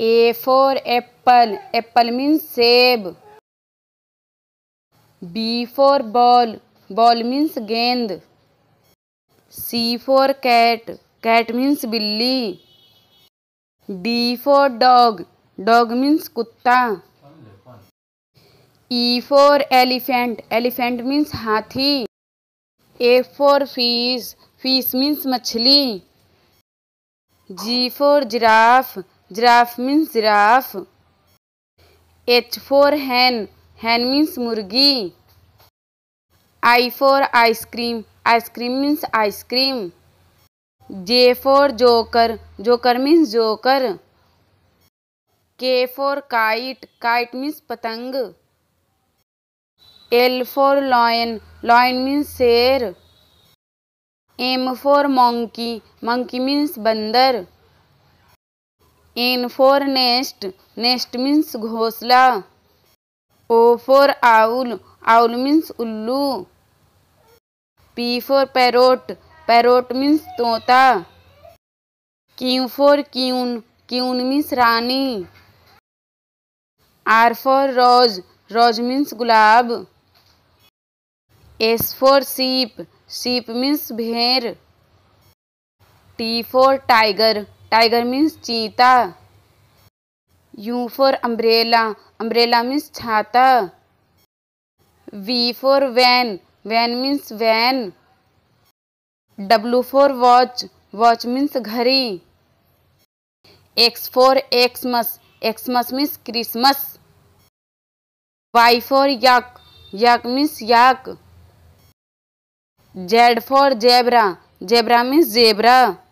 A for apple apple means सेब B for ball ball means गेंद C for cat cat means बिल्ली D for dog dog means कुत्ता E for elephant elephant means हाथी A for fish fish means मछली G for giraffe giraffe means giraffe H for hen hen means मुर्गी I for ice cream ice cream means ice cream J for joker joker means joker K for kite kite means पतंग L for lion lion means शेर M for monkey monkey means बंदर N for nest nest means घोसला O for owl owl means उल्लू P for parrot parrot means तोता Q for queen queen means रानी R for rose rose means गुलाब S for sheep sheep means भेड़ T for tiger tiger means चीता U for umbrella umbrella means छाता V for van van means van W for watch watch means घड़ी X for Xmas Xmas means Christmas Y for yak yak means yak Z for zebra zebra means zebra